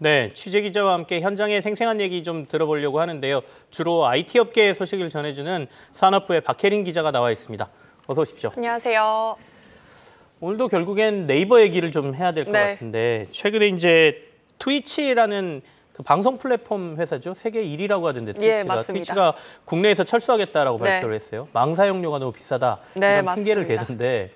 네, 취재 기자와 함께 현장의 생생한 얘기 좀 들어보려고 하는데요. 주로 IT 업계의 소식을 전해주는 산업부의 박혜린 기자가 나와 있습니다. 어서 오십시오. 안녕하세요. 오늘도 결국엔 네이버 얘기를 좀 해야 될것 네. 같은데 최근에 이제 트위치라는 그 방송 플랫폼 회사죠. 세계 1위라고 하던데 예, 트위치가 예, 트위치가 국내에서 철수하겠다라고 네. 발표를 했어요. 망사용료가 너무 비싸다 네, 이런 맞습니다. 핑계를 대던데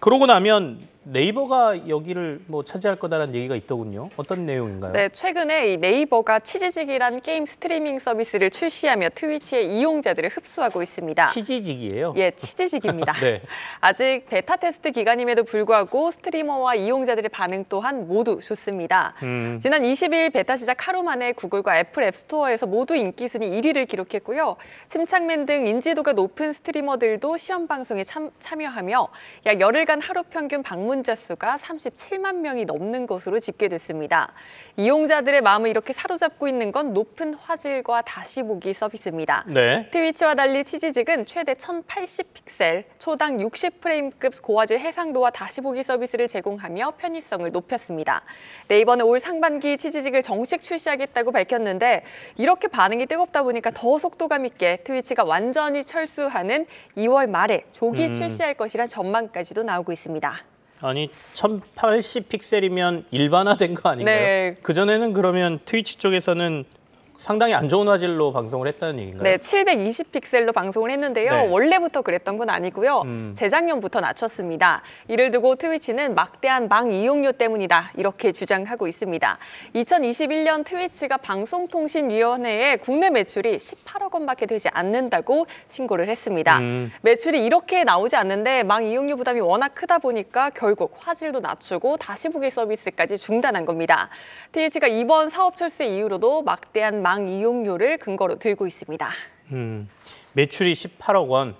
그러고 나면 네이버가 여기를 뭐 차지할 거다라는 얘기가 있더군요. 어떤 내용인가요? 네, 최근에 이 네이버가 치즈직이란 게임 스트리밍 서비스를 출시하며 트위치의 이용자들을 흡수하고 있습니다. 치즈직이에요 예, 치즈직입니다 네. 아직 베타 테스트 기간임에도 불구하고 스트리머와 이용자들의 반응 또한 모두 좋습니다. 음. 지난 20일 베타 시작 하루 만에 구글과 애플 앱스토어에서 모두 인기 순위 1위를 기록했고요. 침착맨 등 인지도가 높은 스트리머들도 시험 방송에 참, 참여하며 약 열흘간 하루 평균 방문 방문자 수가 37만 명이 넘는 것으로 집계됐습니다. 이용자들의 마음을 이렇게 사로잡고 있는 건 높은 화질과 다시 보기 서비스입니다. 네. 트위치와 달리 치즈직은 최대 1080픽셀, 초당 60프레임급 고화질 해상도와 다시 보기 서비스를 제공하며 편의성을 높였습니다. 네이버는 올 상반기 치즈직을 정식 출시하겠다고 밝혔는데 이렇게 반응이 뜨겁다 보니까 더 속도감 있게 트위치가 완전히 철수하는 2월 말에 조기 음. 출시할 것이란 전망까지도 나오고 있습니다. 아니 1080 픽셀이면 일반화된 거 아닌가요? 네. 그전에는 그러면 트위치 쪽에서는 상당히 안 좋은 화질로 방송을 했다는 얘기인가요? 네, 720픽셀로 방송을 했는데요. 네. 원래부터 그랬던 건 아니고요. 음. 재작년부터 낮췄습니다. 이를 두고 트위치는 막대한 망 이용료 때문이다. 이렇게 주장하고 있습니다. 2021년 트위치가 방송통신위원회에 국내 매출이 18억 원밖에 되지 않는다고 신고를 했습니다. 음. 매출이 이렇게 나오지 않는데 망 이용료 부담이 워낙 크다 보니까 결국 화질도 낮추고 다시 보기 서비스까지 중단한 겁니다. 트위치가 이번 사업 철수 이후로도 막대한 망 이용료를 근거로 들고 있습니다. 음, 매출이 18억 원.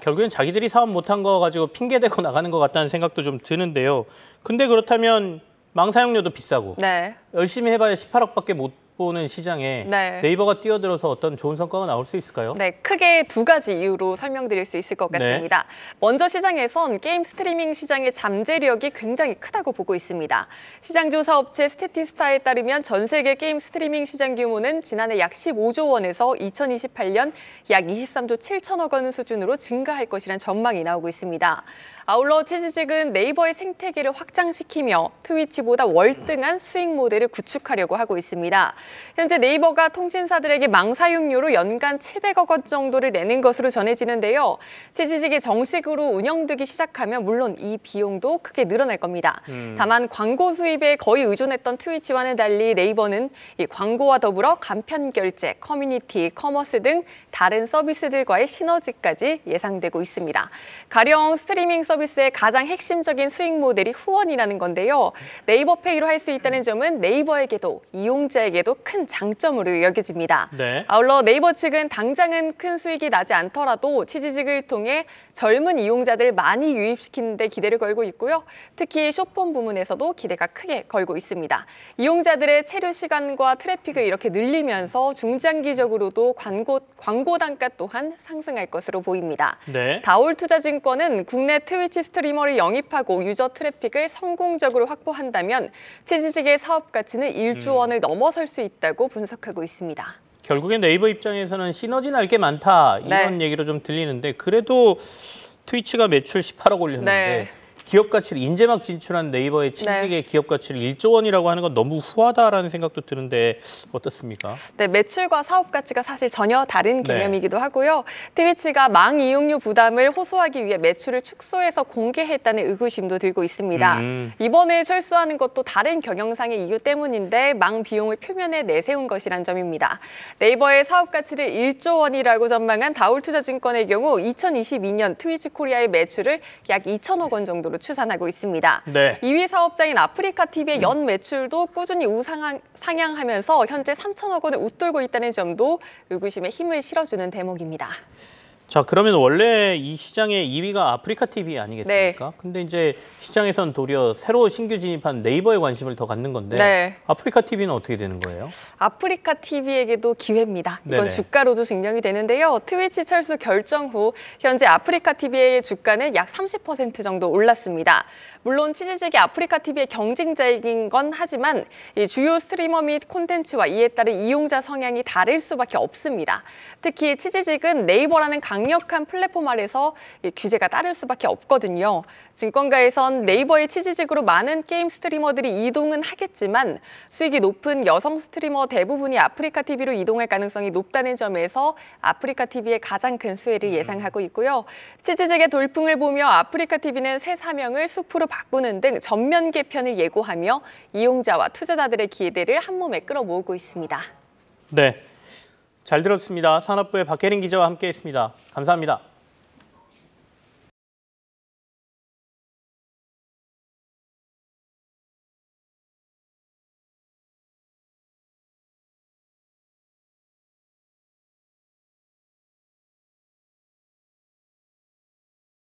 결국엔 자기들이 사업 못한 거 가지고 핑계대고 나가는 것 같다는 생각도 좀 드는데요. 근데 그렇다면 망 사용료도 비싸고 네. 열심히 해봐야 18억밖에 못 보는 시장에 네. 네이버가 뛰어들어서 어떤 좋은 성과가 나올 수 있을까요? 네, 크게 두 가지 이유로 설명드릴 수 있을 것 네. 같습니다. 네. 먼저 시장에선 게임 스트리밍 시장의 잠재력이 굉장히 크다고 보고 있습니다. 시장조사 업체 스태티스타에 따르면 전 세계 게임 스트리밍 시장 규모는 지난해 약 15조 원에서 2028년 약 23조 7천억 원 수준으로 증가할 것이란 전망이 나오고 있습니다. 아울러 체지직은 네이버의 생태계를 확장시키며 트위치보다 월등한 수익 모델을 구축하려고 하고 있습니다. 현재 네이버가 통신사들에게 망사용료로 연간 700억 원 정도를 내는 것으로 전해지는데요. 지지직이 정식으로 운영되기 시작하면 물론 이 비용도 크게 늘어날 겁니다. 음. 다만 광고 수입에 거의 의존했던 트위치와는 달리 네이버는 이 광고와 더불어 간편 결제, 커뮤니티, 커머스 등 다른 서비스들과의 시너지까지 예상되고 있습니다. 가령 스트리밍 서비스의 가장 핵심적인 수익 모델이 후원이라는 건데요. 네이버 페이로 할 수 있다는 점은 네이버에게도 이용자에게도 큰 장점으로 여겨집니다. 네. 아울러 네이버 측은 당장은 큰 수익이 나지 않더라도 취지직을 통해 젊은 이용자들 많이 유입시키는 데 기대를 걸고 있고요. 특히 쇼폰 부문에서도 기대가 크게 걸고 있습니다. 이용자들의 체류 시간과 트래픽을 이렇게 늘리면서 중장기적으로도 광고, 광고 단가 또한 상승할 것으로 보입니다. 네. 다올 투자증권은 국내 트위치 스트리머를 영입하고 유저 트래픽을 성공적으로 확보한다면 취지직의 사업 가치는 1조 음. 원을 음. 넘어설 수 있다고 분석하고 있습니다. 결국엔 네이버 입장에서는 시너지 날 게 많다 이런 네. 얘기로 좀 들리는데 그래도 트위치가 매출 18억 올렸는데 네. 기업 가치를 인재막 진출한 네이버의 친직의 네. 기업 가치를 1조 원이라고 하는 건 너무 후하다라는 생각도 드는데 어떻습니까? 네, 매출과 사업 가치가 사실 전혀 다른 네. 개념이기도 네. 하고요. 트위치가 망 이용료 부담을 호소하기 위해 매출을 축소해서 공개했다는 의구심도 들고 있습니다. 음. 이번에 철수하는 것도 다른 경영상의 이유 때문인데 망 비용을 표면에 내세운 것이란 점입니다. 네이버의 사업 가치를 1조 원이라고 전망한 다울투자증권의 경우 2022년 트위치 코리아의 매출을 약 2천억 원 정도로 기록으로 추산하고 있습니다. 네. 2위 사업자인 아프리카 TV의 음. 연 매출도 꾸준히 우상향하면서 현재 3천억 원을 웃돌고 있다는 점도 의구심에 힘을 실어주는 대목입니다. 자 그러면 원래 이 시장의 2위가 아프리카 TV 아니겠습니까? 네. 근데 이제 시장에선 도리어 새로 신규 진입한 네이버에 관심을 더 갖는 건데 네. 아프리카 TV는 어떻게 되는 거예요? 아프리카 TV에게도 기회입니다. 이건 네네. 주가로도 증명이 되는데요. 트위치 철수 결정 후 현재 아프리카 TV의 주가는 약 30% 정도 올랐습니다. 물론 취재직이 아프리카 TV의 경쟁자이긴 건 하지만 주요 스트리머 및 콘텐츠와 이에 따른 이용자 성향이 다를 수밖에 없습니다. 특히 취재직은 네이버라는 강 강력한 플랫폼 아래서 규제가 따를 수밖에 없거든요. 증권가에선 네이버의 취지직으로 많은 게임 스트리머들이 이동은 하겠지만 수익이 높은 여성 스트리머 대부분이 아프리카 TV로 이동할 가능성이 높다는 점에서 아프리카 TV의 가장 큰 수혜를 음. 예상하고 있고요. 취지직의 돌풍을 보며 아프리카 TV는 새 사명을 숲으로 바꾸는 등 전면 개편을 예고하며 이용자와 투자자들의 기대를 한몸에 끌어모으고 있습니다. 네. 잘 들었습니다. 산업부의 박혜린 기자와 함께했습니다. 감사합니다.